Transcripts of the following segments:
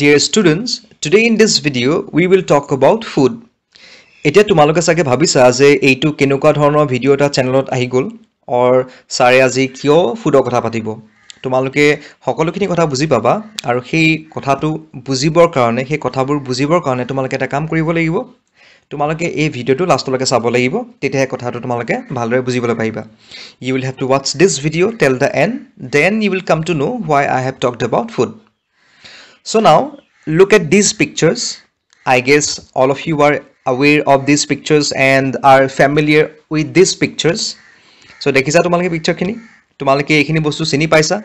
Dear students, today in this video we will talk about food. এতিয়া তোমালোকে চাগে ভাবিছা যে এইটো কেনেকুৱা ধৰণৰ ভিডিঅ' এটা চেনেলত আহি গ'ল অৰ ছাৰে আজি কিয় ফুডৰ কথা পাতিব তোমালোকে সকলোখিনি কথা বুজি পাবা আৰু সেই কথাটো বুজিবৰ কাৰণে সেই কথাবোৰ বুজিবৰ কাৰণে তোমালোকে এটা কাম কৰিব লাগিব তোমালোকে এই ভিডিঅ'টো লাষ্টলৈকে চাব লাগিব তেতিয়াহে কথাটো তোমালোকে ভালদৰে বুজিবলৈ পাৰিবা ইউ উইল হেভ টু ৱাটছ this video' till the end then you will come to know' why I have talked about food So now look at these pictures. I guess all of you are aware of these pictures and are familiar with these pictures. So dekhisa tumalke picture kini. Tumalke ekhini bostu sini paisa.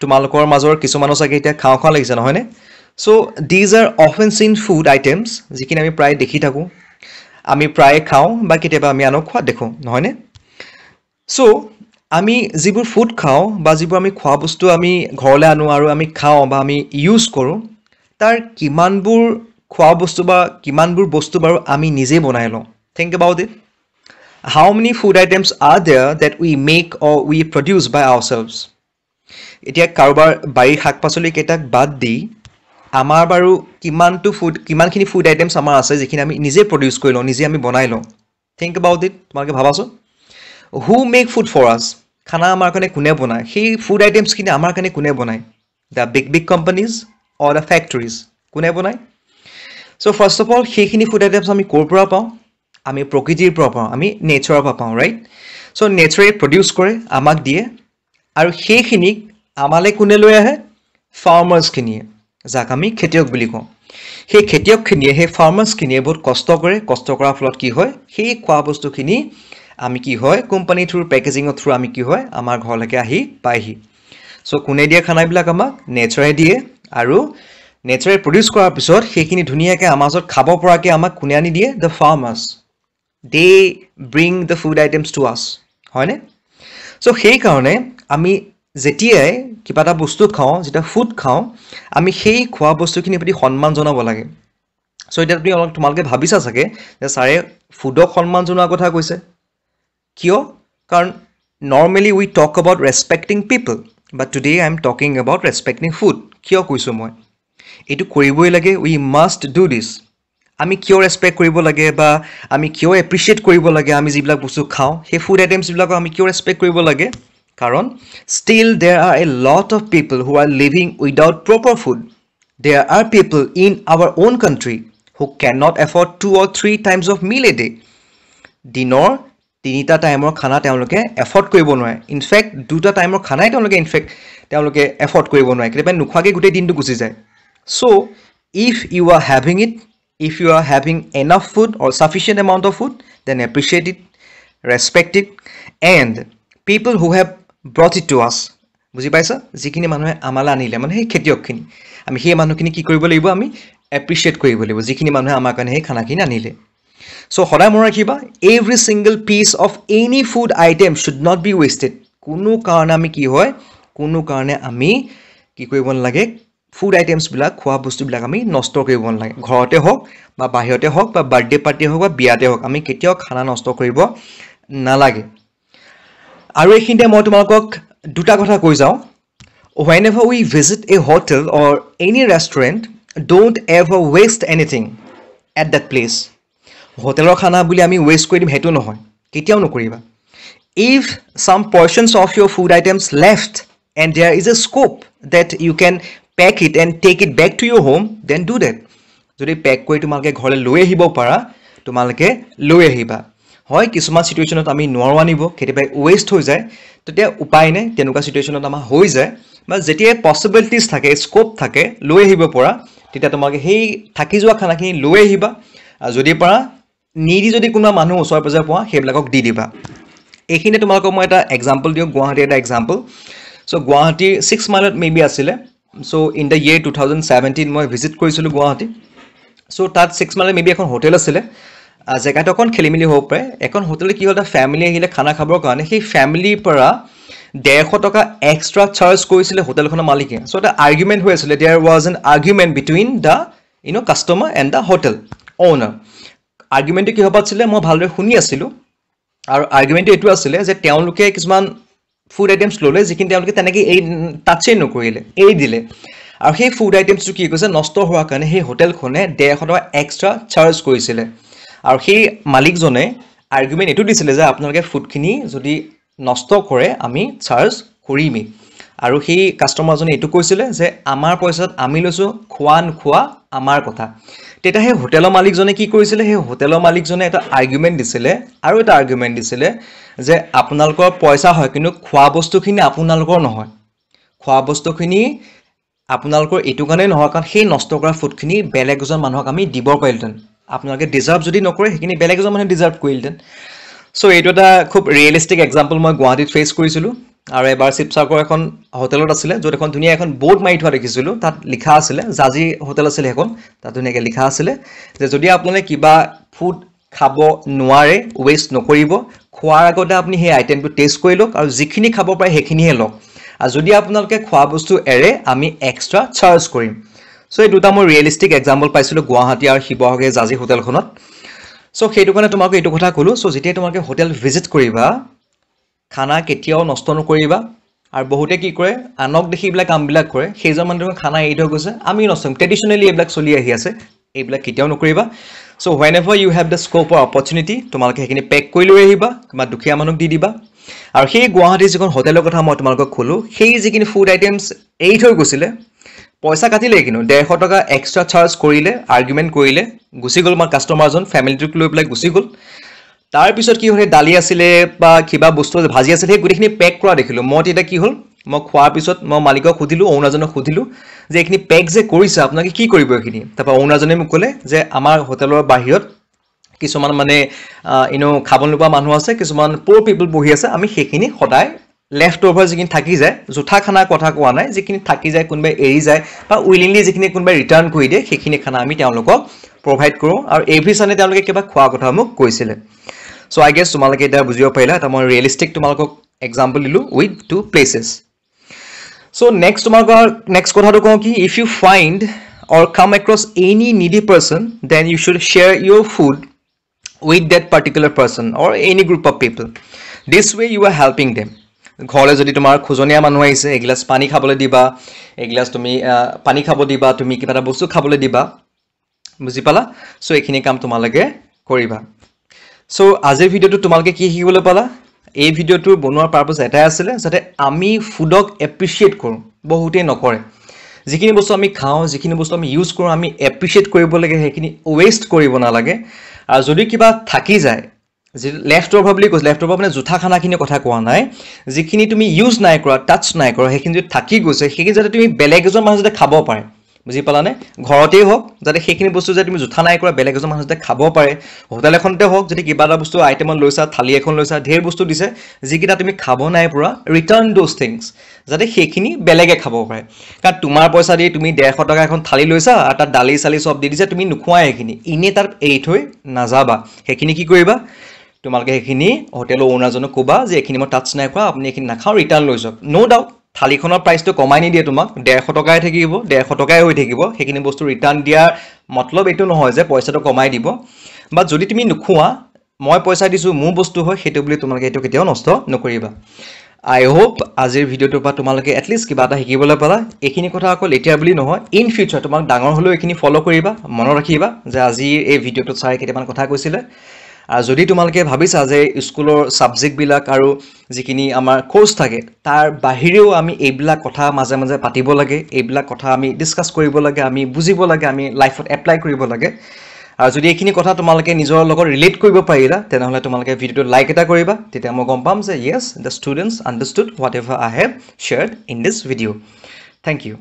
Tumalko aur mazor kisu manosa kehte khao khao lagise na hone. So these are often seen food items. Zikin ami pray dekhi thaku. Ami pray khao ba kete ba ami ano khwa dekho na hone. So আমি যিবোৰ food খাওঁ বা যিবোৰ আমি খোৱা বস্তু আমি ঘৰলৈ আনো আৰু আমি খাওঁ বা আমি ইউজ কৰোঁ তাৰ কিমানবোৰ খোৱা বস্তু বা কিমানবোৰ বস্তু বাৰু আমি নিজে বনাই লওঁ think about it how many food items are there that we make or' we produce by ourselves এতিয়া কাৰোবাৰ বাৰীৰ শাক পাচলিকেইটাক বাদ দি আমাৰ বাৰু কিমানটো ফুড কিমানখিনি ফুড আইটেমছ আমাৰ আছে যিখিনি আমি নিজে প্ৰডিউচ কৰি লওঁ নিজে আমি বনাই লওঁ থিংক এবাউট ইট তোমালোকে ভাবাচোন হু মেক ফুড ফৰ আছ খানা আমাৰ কাৰণে কোনে বনায় সেই ফুড আইটেমছখিনি আমাৰ কাৰণে কোনে বনায় the big big companies or the factories কোনে বনায় চ' ফাৰ্ষ্ট অফ অল সেইখিনি ফুড আইটেমছ আমি ক'ৰ পৰা পাওঁ আমি প্ৰকৃতিৰ পৰা পাওঁ আমি নেচাৰৰ পৰা পাওঁ ৰাইট চ' নেচাৰে প্ৰডিউচ কৰে আমাক দিয়ে আৰু সেইখিনিক আমালৈ কোনে লৈ আহে ফাৰ্মাৰ্ছখিনিয়ে যাক আমি খেতিয়ক বুলি কওঁ সেই খেতিয়কখিনিয়ে সেই ফাৰ্মাৰ্ছখিনিয়ে বহুত কষ্ট কৰে কষ্ট কৰাৰ ফলত কি হয় সেই খোৱা বস্তুখিনি আমি কি হয় কোম্পানী থ্ৰু পেকেজিঙৰ থ্ৰু আমি কি হয় আমাৰ ঘৰলৈকে আহি পায়হি চ' কোনে দিয়ে খানাবিলাক আমাক নেচাৰে দিয়ে আৰু নেচাৰে প্ৰডিউচ কৰাৰ পিছত সেইখিনি ধুনীয়াকৈ আমাৰ ওচৰত খাব পৰাকৈ আমাক কোনে আনি দিয়ে the farmers they bring the food items to us হয়নে চ' সেইকাৰণে আমি যেতিয়াই কিবা এটা বস্তু খাওঁ যেতিয়া ফুড খাওঁ আমি সেই খোৱা বস্তুখিনিৰ প্ৰতি সন্মান জনাব লাগে চ' এতিয়া তুমি অলপ তোমালোকে ভাবিছা চাগে যে ছাৰে ফুডক সন্মান জনোৱাৰ কথা কৈছে কিয় কাৰণ normally we talk about respecting people but today I am talking about respecting food কিয় কৈছোঁ মই এইটো কৰিবই লাগে উই মাষ্ট ডু দিছ আমি কিয় ৰেচপেক্ট কৰিব লাগে বা আমি কিয় এপ্ৰিচিয়েট কৰিব লাগে আমি যিবিলাক বস্তু খাওঁ সেই ফুড আইটেমছবিলাকক আমি কিয় ৰেচপেক্ট কৰিব লাগে কাৰণ still there are a lot of people who are living without proper food there are people in our own country who can not afford two or three times of meal a day দিনৰ তিনিটা টাইমৰ খানা তেওঁলোকে afford কৰিব নোৱাৰে in fact দুটা টাইমৰ খানাই তেওঁলোকে ইনফেক্ট তেওঁলোকে এফৰ্ড কৰিব নোৱাৰে কেতিয়াবা নোখোৱাকৈ গোটেই দিনটো গুচি যায় so' if you are having it if you are having enough food or sufficient amount of food then appreciate it respect it and people who have brought it to us বুজি পাইছ যিখিনি মানুহে আমালৈ আনিলে মানে সেই খেতিয়কখিনি আমি সেই মানুহখিনি কি কৰিব লাগিব আমি এপ্ৰিচিয়েট কৰিব লাগিব যিখিনি মানুহে আমাৰ কাৰণে সেই খানাখিনি আনিলে চ' সদায় মনত ৰাখিবা every single piece of any food item should not be wasted কোনো কাৰণে আমি কি হয় কোনো কাৰণে আমি কি কৰিব নালাগে ফুড আইটেমছবিলাক খোৱা বস্তুবিলাক আমি নষ্ট কৰিব নালাগে ঘৰতে হওক বা বাহিৰতে হওক বা বাৰ্থডে পাৰ্টিয়ে হওক বা বিয়াতে হওক আমি কেতিয়াও খানা নষ্ট কৰিব নালাগে আৰু এইখিনিতে মই তোমালোকক দুটা কথা কৈ যাওঁ whenever we visit a hotel or any restaurant don't ever waste anything at that place হোটেলৰ খানা বুলি আমি ৱেষ্ট কৰি দিম সেইটো নহয় কেতিয়াও নকৰিবা if some portions of your food items left and there is a scope that you can pack it and take it back to your home then do that যদি পেক কৰি তোমালোকে ঘৰলৈ লৈ আহিব পাৰা তোমালোকে লৈ আহিবা হয় কিছুমান ছিটুৱেশ্যনত আমি নোৱাৰোঁ আনিব কেতিয়াবা ৱেষ্ট হৈ যায় তেতিয়া উপায় নাই তেনেকুৱা ছিটুৱেশ্যনত আমাৰ হৈ যায় বা যেতিয়াই পচিবিলিটিজ থাকে স্ক'প থাকে লৈ আহিব পৰা তেতিয়া তোমালোকে সেই থাকি যোৱা খানাখিনি লৈ আহিবা আৰু যদি পাৰা নিদি যদি কোনোবা মানুহ ওচৰে পাজৰে পোৱা সেইবিলাকক দি দিবা এইখিনি তোমালোকক মই এটা এক্সাম্পল দিওঁ গুৱাহাটীৰ এটা এক্সাম্পল চ' গুৱাহাটীৰ ছিক্স মাইলত মে বি আছিলে so' in the year two thousand seventeen মই ভিজিট কৰিছিলোঁ গুৱাহাটী চ' তাত ছিক্স মাইলত মে বি এখন হোটেল আছিলে জেগাটো অকণ খেলি মেলি হ'ব পাৰে এখন হোটেলত কি হ'ল এটা ফেমিলি আহিলে খানা খাবৰ কাৰণে সেই ফেমিলিৰ পৰা ডেৰশ টকা এক্সট্ৰা চাৰ্জ কৰিছিলে হোটেলখনৰ মালিকে চ' এটা আৰ্গুমেণ্ট হৈ আছিলে there was an argument between the you know' customer and the hotel owner আৰ্গুমেণ্টটো কিহৰ পৰা আছিলে মই ভালদৰে শুনি আছিলোঁ আৰু আৰ্গুমেণ্টটো এইটো আছিলে যে তেওঁলোকে কিছুমান ফুড আইটেমছ ল'লে যিখিনি তেওঁলোকে তেনেকৈ এই টাচেই নকৰিলে এৰি দিলে আৰু সেই ফুড আইটেমছটো কি কৈছে নষ্ট হোৱাৰ কাৰণে সেই হোটেলখনে ডেৰশ টকা এক্সট্ৰা চাৰ্জ কৰিছিলে আৰু সেই মালিকজনে আৰ্গুমেণ্ট এইটো দিছিলে যে আপোনালোকে ফুডখিনি যদি নষ্ট কৰে আমি চাৰ্জ কৰিমেই আৰু সেই কাষ্টমাৰজনে এইটো কৈছিলে যে আমাৰ পইচাত আমি লৈছোঁ খোৱা নোখোৱা আমাৰ কথা তেতিয়া সেই হোটেলৰ মালিকজনে কি কৰিছিলে সেই হোটেলৰ মালিকজনে এটা আৰ্গুমেণ্ট দিছিলে আৰু এটা আৰ্গুমেণ্ট দিছিলে যে আপোনালোকৰ পইচা হয় কিন্তু খোৱা বস্তুখিনি আপোনালোকৰ নহয় খোৱা বস্তুখিনি আপোনালোকৰ এইটো কাৰণেই নহয় কাৰণ সেই নষ্ট কৰা ফুডখিনি বেলেগ এজন মানুহক আমি দিব পাৰিলোহেঁতেন আপোনালোকে ডিজাৰ্ভ যদি নকৰে সেইখিনি বেলেগ এজন মানুহে ডিজাৰ্ভ কৰিলহেঁতেন চ' এইটো এটা খুব ৰিয়েলিষ্টিক এক্সাম্পল মই গুৱাহাটীত ফেচ কৰিছিলোঁ আৰু এবাৰ শিৱসাগৰ এখন হোটেলত আছিলে য'ত এখন ধুনীয়া এখন বৰ্ড মাৰি থোৱা দেখিছিলোঁ তাত লিখা আছিলে জাজি হোটেল আছিলে সেইখন তাত ধুনীয়াকৈ লিখা আছিলে যে যদি আপোনালোকে কিবা ফুড খাব নোৱাৰে ৱেষ্ট নকৰিব খোৱাৰ আগতে আপুনি সেই আইটেমটো টেষ্ট কৰি লওক আৰু যিখিনি খাব পাৰে সেইখিনিহে লওক আৰু যদি আপোনালোকে খোৱা বস্তু এৰে আমি এক্সট্ৰা চাৰ্জ কৰিম চ' এই দুটা মই ৰিয়েলিষ্টিক এক্সাম্পল পাইছিলোঁ গুৱাহাটী আৰু শিৱসাগৰ জাজি হোটেলখনত চ' সেইটো কাৰণে তোমাক এইটো কথা ক'লোঁ চ' যেতিয়া তোমালোকে হোটেল ভিজিট কৰিবা খানা কেতিয়াও নষ্ট নকৰিবা আৰু বহুতে কি কৰে আনক দেখি এইবিলাক কামবিলাক কৰে সেইজন মানুহজনক খানা এৰি থৈ গৈছে আমি নষ্ট ট্ৰেডিশ্যনেলি এইবিলাক চলি আহি আছে এইবিলাক কেতিয়াও নকৰিবা so' whenever you have the scope or opportunity তোমালোকে সেইখিনি পেক কৰি লৈ আহিবা বা দুখীয়া মানুহক দি দিবা আৰু সেই গুৱাহাটীৰ যিখন হোটেলৰ কথা মই তোমালোকক খোলোঁ সেই যিখিনি ফুড আইটেমছ এৰি থৈ গৈছিলে পইচা কাটিলে কিন্তু ডেৰশ টকা এক্সট্ৰা চাৰ্জ কৰিলে আৰ্গুমেণ্ট কৰিলে গুচি গ'ল আমাৰ কাষ্টমাৰজন ফেমিলিটোক লৈ পেলাই গুচি গ'ল তাৰপিছত কি হ'ল দালি আছিলে বা কিবা বস্তু ভাজি আছিলে সেই গোটেইখিনি পেক কৰা দেখিলোঁ মই তেতিয়া কি হ'ল মই খোৱাৰ পিছত মই মালিকক সুধিলোঁ অৰুণাজনক সুধিলোঁ যে এইখিনি পেক যে কৰিছে আপোনালোকে কি কৰিব এইখিনি তাৰপৰা অৰুণাজনে মোক ক'লে যে আমাৰ হোটেলৰ বাহিৰত কিছুমান মানে ইনেও খাব নোপোৱা মানুহ আছে কিছুমান প'ৰ পিপল বহি আছে আমি সেইখিনি সদায় লেফ্ট অভাৰ যিখিনি থাকি যায় জোঠা খানাৰ কথা কোৱা নাই যিখিনি থাকি যায় কোনোবাই এৰি যায় বা উইলিংলি যিখিনি কোনোবাই ৰিটাৰ্ণ কৰি দিয়ে সেইখিনি খানা আমি তেওঁলোকক প্ৰভাইড কৰোঁ আৰু এভ্ৰি চানে তেওঁলোকে কিবা খোৱাৰ কথা মোক কৈছিলে চ' আই গেছ তোমালোকে এতিয়া বুজিব পাৰিলা এটা মই ৰিয়েলিষ্টিক তোমালোকক এক্সাম্পল দিলোঁ with two places so' next তোমালোকৰ নেক্সট কথাটো কওঁ কি if you find or come across any needy person then you should share your food with that particular person or any group of people this way you are helping them ঘৰলৈ যদি তোমাৰ খোজনীয়া মানুহ আহিছে এগিলাচ পানী খাবলৈ দিবা এগিলাচ তুমি পানী খাব দিবা তুমি কিবা এটা বস্তু খাবলৈ দিবা বুজি পালা চ' এইখিনি কাম তোমালোকে কৰিবা চ' আজিৰ ভিডিঅ'টো তোমালোকে কি শিকিবলৈ পালা এই ভিডিঅ'টো বনোৱাৰ পাৰ্পাছ এটাই আছিলে যাতে আমি ফুডক এপ্ৰিচিয়েট কৰোঁ বহুতেই নকৰে যিখিনি বস্তু আমি খাওঁ যিখিনি বস্তু আমি ইউজ কৰোঁ আমি এপ্ৰিচিয়েট কৰিব লাগে সেইখিনি ৱেষ্ট কৰিব নালাগে আৰু যদি কিবা থাকি যায় যি লেফ্ট অভাৰ বুলি কৈছোঁ লেফ্ট অভাৰ মানে জোঠা খানাখিনিৰ কথা কোৱা নাই যিখিনি তুমি ইউজ নাই কৰা টাচ নাই কৰা সেইখিনি যদি থাকি গৈছে সেইখিনি যাতে তুমি বেলেগ এজন মানুহ যাতে খাব পাৰে বুজি পালানে ঘৰতেই হওক যাতে সেইখিনি বস্তু যদি তুমি জোঠা নাই কৰা বেলেগ এজন মানুহ যাতে খাব পাৰে হোটেল এখনতে হওক যদি কিবা এটা বস্তু আইটেমত লৈছা থালি এখন লৈছা ঢেৰ বস্তু দিছে যিকেইটা তুমি খাব নাই পৰা ৰিটাৰ্ণ দ'জ থিংছ যাতে সেইখিনি বেলেগে খাব পাৰে কাৰণ তোমাৰ পইচা দি তুমি ডেৰশ টকা এখন থালি লৈছা আৰু তাত দালি চালি চব দি দিছে তুমি নোখোৱাই সেইখিনি এনেই তাত এৰি থৈ নাযাবা সেইখিনি কি কৰিবা তোমালোকে সেইখিনি হোটেলৰ অ'নাৰজনক ক'বা যে এইখিনি মই টাচ নাই খোৱা আপুনি এইখিনি নাখাওঁ ৰিটাৰ্ণ লৈ যাওক ন' ডাউট থালিখনৰ প্ৰাইচটো কমাই নিদিয়ে তোমাক ডেৰশ টকাই থাকিব ডেৰশ টকাই হৈ থাকিব সেইখিনি বস্তু ৰিটাৰ্ণ দিয়াৰ মতলব এইটো নহয় যে পইচাটো কমাই দিব বা যদি তুমি নোখোৱা মই পইচা দিছোঁ মোৰ বস্তু হয় সেইটো বুলি তোমালোকে এইটো কেতিয়াও নষ্ট নকৰিবা আই হোপ আজিৰ ভিডিঅ'টোৰ পৰা তোমালোকে এটলিষ্ট কিবা এটা শিকিবলৈ পালা এইখিনি কথা অকল এতিয়া বুলি নহয় ইন ফিউচাৰ তোমাক ডাঙৰ হ'লেও এইখিনি ফ'ল' কৰিবা মনত ৰাখিবা যে আজিৰ এই ভিডিঅ'টোত চাই কেইটামান কথা কৈছিলে যদি তোমালোকে ভাবিছা যে স্কুলৰ ছাবজেক্টবিলাক আৰু যিখিনি আমাৰ কোৰ্ছ থাকে তাৰ বাহিৰেও আমি এইবিলাক কথা মাজে মাজে পাতিব লাগে এইবিলাক কথা আমি ডিছকাছ কৰিব লাগে আমি বুজিব লাগে আমি লাইফত এপ্লাই কৰিব লাগে আৰু যদি এইখিনি কথা তোমালোকে নিজৰ লগত ৰিলেট কৰিব পাৰিলা তেনেহ'লে তোমালোকে ভিডিঅ'টো লাইক এটা কৰিবা তেতিয়া মই গম পাম যে yes the students understood whatever I have shared in this video' thank U